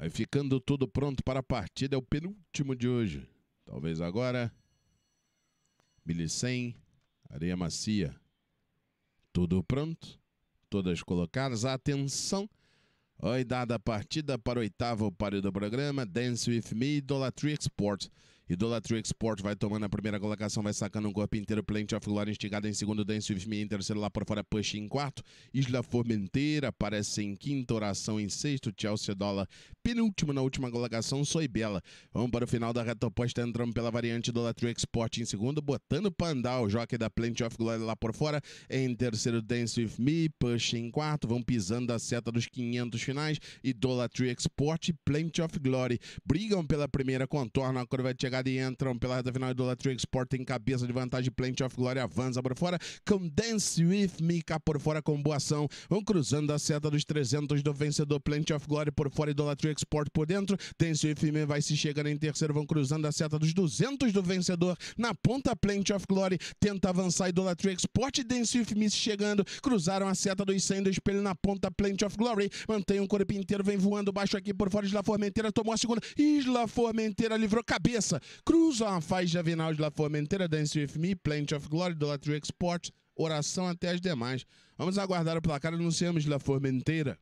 Vai ficando tudo pronto para a partida. É o penúltimo de hoje. Talvez agora. Milicem, areia macia. Tudo pronto. Todas colocadas. Atenção. Oi, dada a partida para o oitavo páreo do programa. Dance with me, Dolatrix Sports. Idolatry Export vai tomando a primeira colocação, vai sacando um corpo inteiro. of Glory instigada em segundo. Dance With Me em terceiro. Lá por fora, Push em quarto. Isla Formenteira aparece em quinto. Oração em sexto. Chelsea Dollar penúltimo na última colocação. Soy Bela. Vamos para o final da reta oposta. Entramos pela variante Idolatry Export em segundo. Botando Pandal, joque da of Glory lá por fora. Em terceiro, Dance With Me. Push em quarto. Vão pisando a seta dos 500 finais. Idolatry Export e of Glory brigam pela primeira contorna. A cor vai chegar e entram pela reta final do Latrix. Sport em cabeça de vantagem. Plenty of Glory avança por fora. Com Dance With Me cá por fora com boa ação. Vão cruzando a seta dos 300 do vencedor. Plenty of Glory por fora e do Latrix por dentro. Dance With Me vai se chegando em terceiro. Vão cruzando a seta dos 200 do vencedor. Na ponta, Plenty of Glory tenta avançar. Idolatrix Port e Dance With Me se chegando. Cruzaram a seta dos 100 do espelho na ponta. Plenty of Glory mantém o um corpo inteiro. Vem voando baixo aqui por fora. Isla Formenteira tomou a segunda. Isla Formenteira livrou cabeça. Cruzam a faixa avinal de La Formentera, Dance With Me, Plant of Glory, Idolatry Export, Oração até as demais. Vamos aguardar o placar, anunciamos La Formentera.